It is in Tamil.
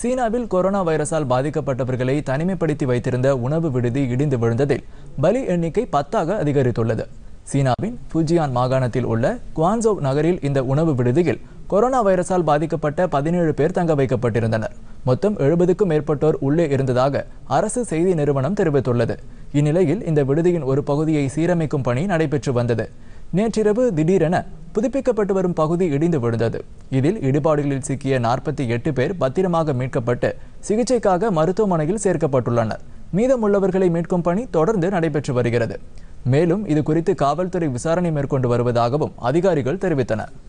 சீனாவில் கொரோனா வைரஸால் பாதிக்கப்பட்டவர்களை தனிமைப்படுத்தி வைத்திருந்த உணவு விடுதி இடிந்து விழுந்ததில் பலி எண்ணிக்கை பத்தாக அதிகரித்துள்ளது சீனாவின் புஜியான் மாகாணத்தில் உள்ள குவான்சோ நகரில் இந்த உணவு விடுதியில் கொரோனா வைரஸால் பாதிக்கப்பட்ட பதினேழு பேர் தங்க வைக்கப்பட்டிருந்தனர் மொத்தம் எழுபதுக்கும் மேற்பட்டோர் உள்ளே இருந்ததாக அரசு செய்தி நிறுவனம் தெரிவித்துள்ளது இந்நிலையில் இந்த விடுதியின் ஒரு பகுதியை சீரமைக்கும் பணி நடைபெற்று வந்தது நேற்றிரவு திடீரென புதுப்பிக்கப்பட்டு வரும் பகுதி இடிந்து விழுந்தது இதில் இடிபாடுகளில் சிக்கிய நாற்பத்தி எட்டு பேர் பத்திரமாக மீட்கப்பட்டு சிகிச்சைக்காக மருத்துவமனையில் சேர்க்கப்பட்டுள்ளனர் மீதமுள்ளவர்களை மீட்கும் பணி தொடர்ந்து நடைபெற்று வருகிறது மேலும் இது குறித்து காவல்துறை விசாரணை மேற்கொண்டு வருவதாகவும் அதிகாரிகள் தெரிவித்தனர்